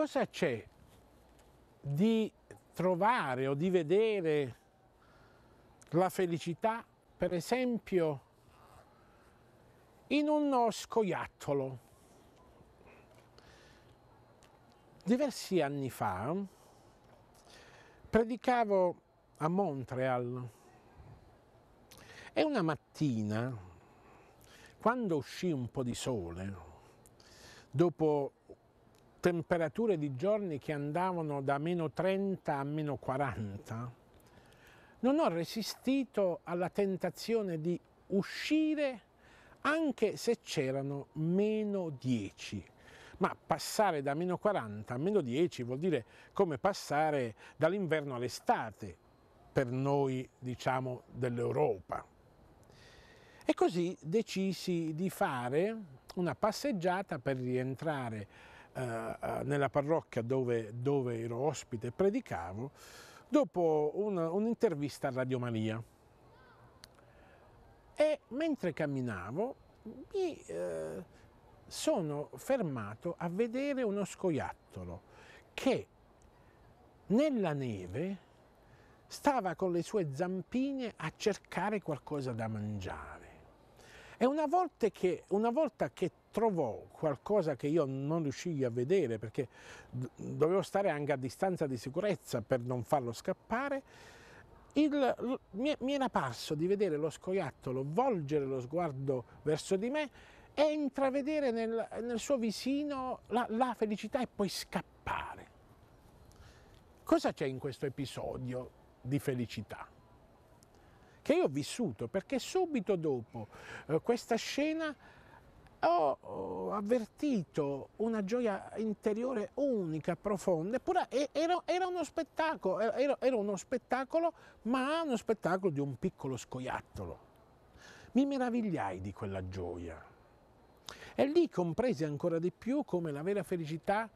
cosa c'è di trovare o di vedere la felicità, per esempio, in uno scoiattolo. Diversi anni fa predicavo a Montreal e una mattina, quando uscì un po' di sole, dopo temperature di giorni che andavano da meno 30 a meno 40, non ho resistito alla tentazione di uscire anche se c'erano meno 10. Ma passare da meno 40 a meno 10 vuol dire come passare dall'inverno all'estate per noi, diciamo, dell'Europa. E così decisi di fare una passeggiata per rientrare eh, eh, nella parrocchia dove, dove, ero ospite e predicavo, dopo un'intervista a Radio Maria. E mentre camminavo mi eh, sono fermato a vedere uno scoiattolo che nella neve stava con le sue zampine a cercare qualcosa da mangiare. E una volta, che, una volta che, trovò qualcosa che io non riuscii a vedere, perché dovevo stare anche a distanza di sicurezza per non farlo scappare, il, mi, mi era parso di vedere lo scoiattolo volgere lo sguardo verso di me e intravedere nel, nel suo visino la, la felicità e poi scappare. Cosa c'è in questo episodio di felicità? che io ho vissuto, perché subito dopo eh, questa scena ho, avvertito una gioia interiore unica, profonda, eppure era, era, uno spettacolo, era, era uno spettacolo, ma uno spettacolo di un piccolo scoiattolo. Mi meravigliai di quella gioia e lì compresi ancora di più come la vera felicità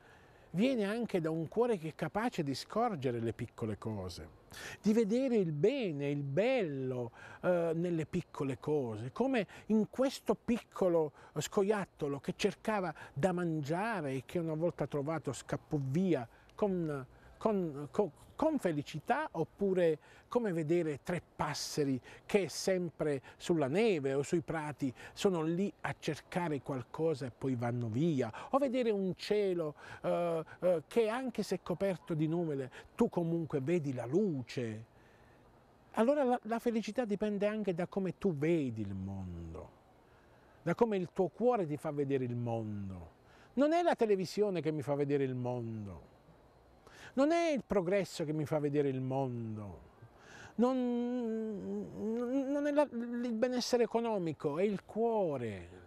viene anche da un cuore che è capace di scorgere le piccole cose, di vedere il bene, il bello eh, nelle piccole cose, come in questo piccolo scoiattolo che cercava da mangiare e che una volta trovato scappò via con con, con, con felicità oppure come vedere tre passeri che sempre sulla neve o sui prati sono lì a cercare qualcosa e poi vanno via o vedere un cielo eh, eh, che anche se coperto di nuvole tu comunque vedi la luce. Allora la, la felicità dipende anche da come tu vedi il mondo, da come il tuo cuore ti fa vedere il mondo. Non è la televisione che mi fa vedere il mondo non è il progresso che mi fa vedere il mondo, non, non è la, il benessere economico, è il cuore.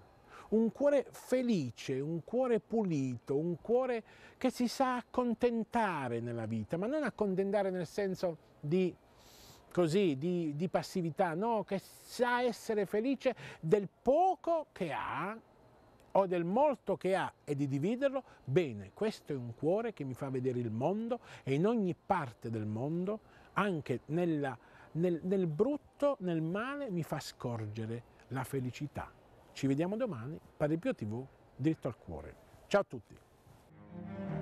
Un cuore felice, un cuore pulito, un cuore che si sa accontentare nella vita, ma non accontentare nel senso di così, di, di passività, no, che sa essere felice del poco che ha o del molto che ha e di dividerlo, bene, questo è un cuore che mi fa vedere il mondo e in ogni parte del mondo, anche nella, nel, nel brutto, nel male, mi fa scorgere la felicità. Ci vediamo domani, Padre Pio TV, diritto al cuore. Ciao a tutti!